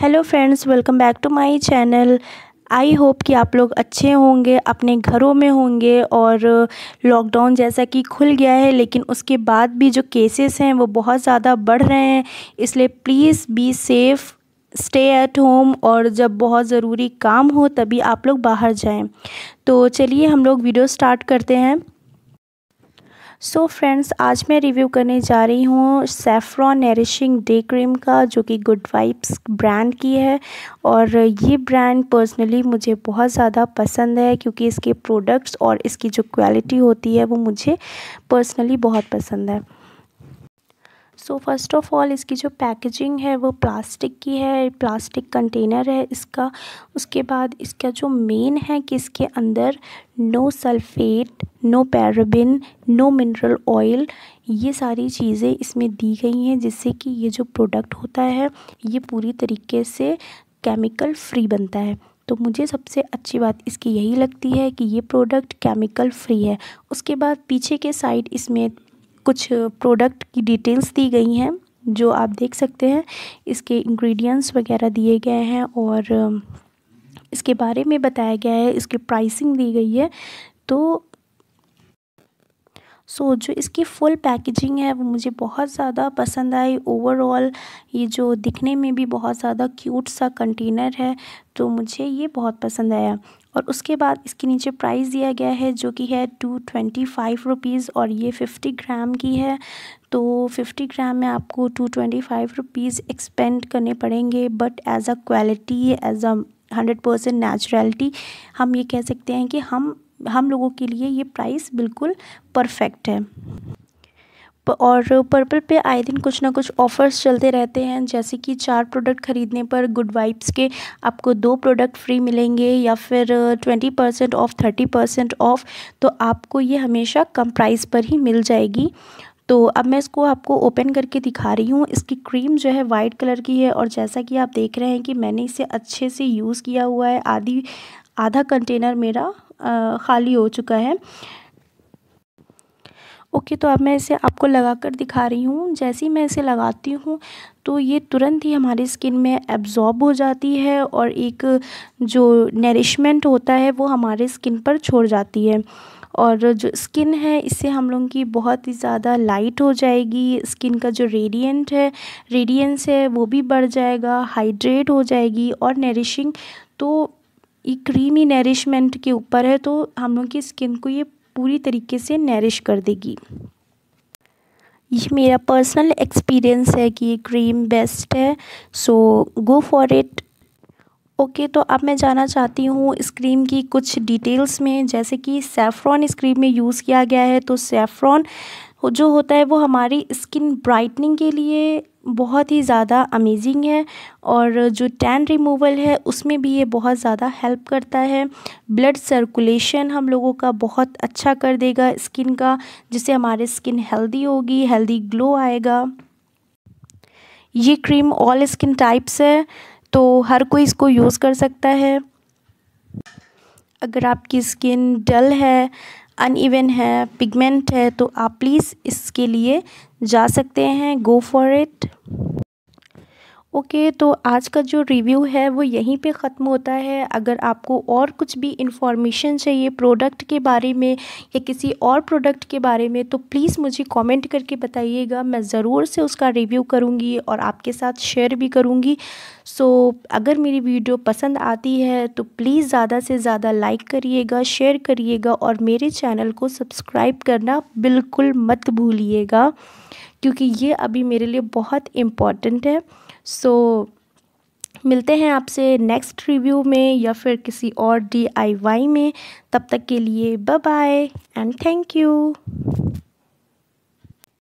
hello friends welcome back to my channel I hope कि आप लोग अच्छे होंगे अपने घरों में होंगे और लॉकडाउन जैसा कि खुल गया है लेकिन उसके बाद भी जो केसेस हैं वो बहुत ज़्यादा बढ़ रहे हैं इसलिए please be safe stay at home और जब बहुत ज़रूरी काम हो तभी आप लोग बाहर जाएं तो चलिए हम लोग वीडियो स्टार्ट करते हैं सो so फ्रेंड्स आज मैं रिव्यू करने जा रही हूँ सेफ्रॉन नरिशिंग डे क्रीम का जो कि गुड वाइब्स ब्रांड की है और ये ब्रांड पर्सनली मुझे बहुत ज़्यादा पसंद है क्योंकि इसके प्रोडक्ट्स और इसकी जो क्वालिटी होती है वो मुझे पर्सनली बहुत पसंद है सो फर्स्ट ऑफ़ ऑल इसकी जो पैकेजिंग है वो प्लास्टिक की है प्लास्टिक कंटेनर है इसका उसके बाद इसका जो मेन है कि इसके अंदर no sulphate no paraben no mineral oil ये सारी चीज़ें इसमें दी गई हैं जिससे कि ये जो प्रोडक्ट होता है ये पूरी तरीके से केमिकल फ्री बनता है तो मुझे सबसे अच्छी बात इसकी यही लगती है कि ये प्रोडक्ट केमिकल फ्री है उसके बाद पीछे के साइड इसमें कुछ प्रोडक्ट की डिटेल्स दी गई हैं जो आप देख सकते हैं इसके इंग्रेडिएंट्स वगैरह दिए गए हैं और इसके बारे में बताया गया है इसकी प्राइसिंग दी गई है तो सो so, जो इसकी फुल पैकेजिंग है वो मुझे बहुत ज़्यादा पसंद आई ओवरऑल ये जो दिखने में भी बहुत ज़्यादा क्यूट सा कंटेनर है तो मुझे ये बहुत पसंद आया और उसके बाद इसके नीचे प्राइस दिया गया है जो कि है टू ट्वेंटी फाइव रुपीज़ और ये फिफ्टी ग्राम की है तो फिफ्टी ग्राम में आपको two twenty five rupees expend करने पड़ेंगे but as a quality as a hundred percent naturality हम ये कह सकते हैं कि हम हम लोगों के लिए ये प्राइस बिल्कुल परफेक्ट है और पर्पल पे आए दिन कुछ ना कुछ ऑफ़र्स चलते रहते हैं जैसे कि चार प्रोडक्ट ख़रीदने पर गुड वाइब्स के आपको दो प्रोडक्ट फ्री मिलेंगे या फिर twenty percent off thirty percent off तो आपको ये हमेशा कम प्राइस पर ही मिल जाएगी तो अब मैं इसको आपको ओपन करके दिखा रही हूँ इसकी क्रीम जो है वाइट कलर की है और जैसा कि आप देख रहे हैं कि मैंने इसे अच्छे से यूज़ किया हुआ है आधी आधा कंटेनर मेरा ख़ाली हो चुका है ओके तो अब मैं इसे आपको लगा कर दिखा रही हूँ जैसे ही मैं इसे लगाती हूँ तो ये तुरंत ही हमारी स्किन में एब्जॉर्ब हो जाती है और एक जो नरिशमेंट होता है वो हमारे स्किन पर छोड़ जाती है और जो स्किन है इससे हम लोगों की बहुत ही ज़्यादा लाइट हो जाएगी स्किन का जो रेडियंट है रेडियंस है वो भी बढ़ जाएगा हाइड्रेट हो जाएगी और नरिशिंग तो ये क्रीमी नरिशमेंट के ऊपर है तो हम लोग की स्किन को ये पूरी तरीके से नरिश कर देगी ये मेरा पर्सनल एक्सपीरियंस है कि ये क्रीम बेस्ट है so go for it okay तो अब मैं जाना चाहती हूँ इस क्रीम की कुछ डिटेल्स में जैसे कि सैफ्रॉन इस क्रीम में यूज़ किया गया है तो सेफ्रॉन जो होता है वो हमारी स्किन ब्राइटनिंग के लिए बहुत ही ज़्यादा अमेजिंग है और जो टैन रिमूवल है उसमें भी ये बहुत ज़्यादा हेल्प करता है ब्लड सर्कुलेशन हम लोगों का बहुत अच्छा कर देगा स्किन का जिससे हमारे स्किन हेल्दी होगी हेल्दी ग्लो आएगा ये क्रीम ऑल स्किन टाइप्स है तो हर कोई इसको यूज़ कर सकता है अगर आपकी स्किन डल है अनइवन है पिगमेंट है तो आप प्लीज़ इसके लिए जा सकते हैं गो फॉर इट ओके तो आज का जो रिव्यू है वो यहीं पे ख़त्म होता है अगर आपको और कुछ भी इन्फॉर्मेशन चाहिए प्रोडक्ट के बारे में या किसी और प्रोडक्ट के बारे में तो प्लीज़ मुझे कमेंट करके बताइएगा मैं ज़रूर से उसका रिव्यू करूँगी और आपके साथ शेयर भी करूँगी सो so, अगर मेरी वीडियो पसंद आती है तो प्लीज़ ज़्यादा से ज़्यादा लाइक करिएगा शेयर करिएगा और मेरे चैनल को सब्सक्राइब करना बिल्कुल मत भूलिएगा क्योंकि ये अभी मेरे लिए बहुत इम्पॉर्टेंट है सो so, मिलते हैं आपसे नेक्स्ट रिव्यू में या फिर किसी और डी में तब तक के लिए bye bye and thank you